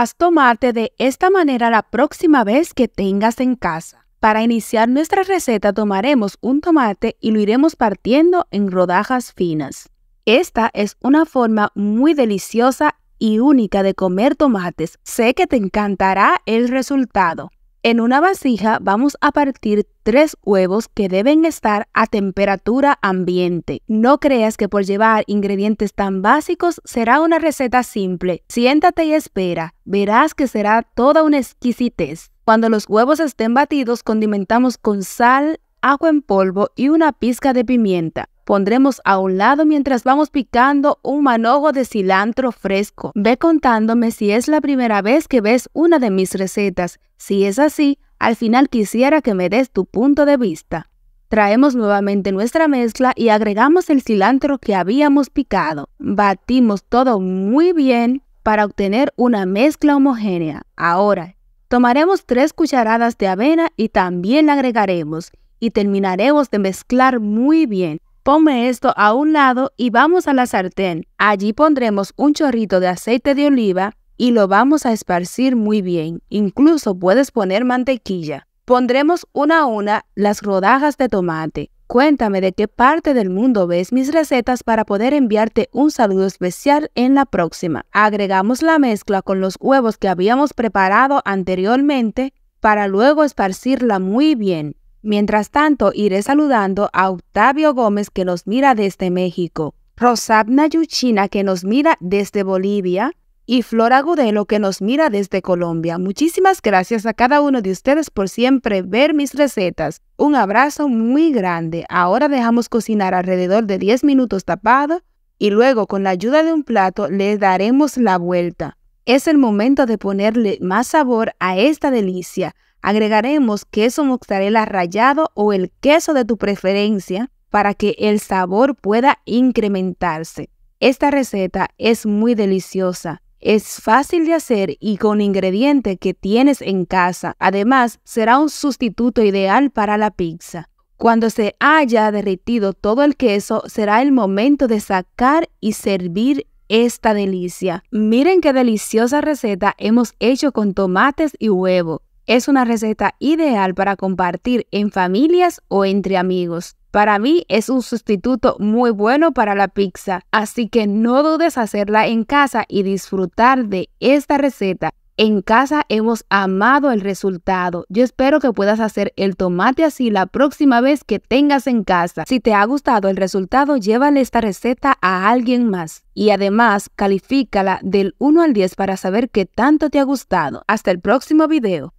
haz tomate de esta manera la próxima vez que tengas en casa. Para iniciar nuestra receta tomaremos un tomate y lo iremos partiendo en rodajas finas. Esta es una forma muy deliciosa y única de comer tomates. Sé que te encantará el resultado. En una vasija vamos a partir tres huevos que deben estar a temperatura ambiente. No creas que por llevar ingredientes tan básicos será una receta simple. Siéntate y espera, verás que será toda una exquisitez. Cuando los huevos estén batidos, condimentamos con sal, agua en polvo y una pizca de pimienta pondremos a un lado mientras vamos picando un manojo de cilantro fresco. Ve contándome si es la primera vez que ves una de mis recetas. Si es así, al final quisiera que me des tu punto de vista. Traemos nuevamente nuestra mezcla y agregamos el cilantro que habíamos picado. Batimos todo muy bien para obtener una mezcla homogénea. Ahora, tomaremos tres cucharadas de avena y también la agregaremos y terminaremos de mezclar muy bien. Ponme esto a un lado y vamos a la sartén. Allí pondremos un chorrito de aceite de oliva y lo vamos a esparcir muy bien. Incluso puedes poner mantequilla. Pondremos una a una las rodajas de tomate. Cuéntame de qué parte del mundo ves mis recetas para poder enviarte un saludo especial en la próxima. Agregamos la mezcla con los huevos que habíamos preparado anteriormente para luego esparcirla muy bien. Mientras tanto, iré saludando a Octavio Gómez que nos mira desde México, Rosabna Yuchina que nos mira desde Bolivia y Flora Agudelo que nos mira desde Colombia. Muchísimas gracias a cada uno de ustedes por siempre ver mis recetas. Un abrazo muy grande. Ahora dejamos cocinar alrededor de 10 minutos tapado y luego con la ayuda de un plato le daremos la vuelta. Es el momento de ponerle más sabor a esta delicia. Agregaremos queso mozzarella rallado o el queso de tu preferencia para que el sabor pueda incrementarse. Esta receta es muy deliciosa, es fácil de hacer y con ingredientes que tienes en casa. Además, será un sustituto ideal para la pizza. Cuando se haya derretido todo el queso, será el momento de sacar y servir esta delicia. Miren qué deliciosa receta hemos hecho con tomates y huevo. Es una receta ideal para compartir en familias o entre amigos. Para mí es un sustituto muy bueno para la pizza, así que no dudes hacerla en casa y disfrutar de esta receta. En casa hemos amado el resultado. Yo espero que puedas hacer el tomate así la próxima vez que tengas en casa. Si te ha gustado el resultado, llévale esta receta a alguien más. Y además, califícala del 1 al 10 para saber qué tanto te ha gustado. Hasta el próximo video.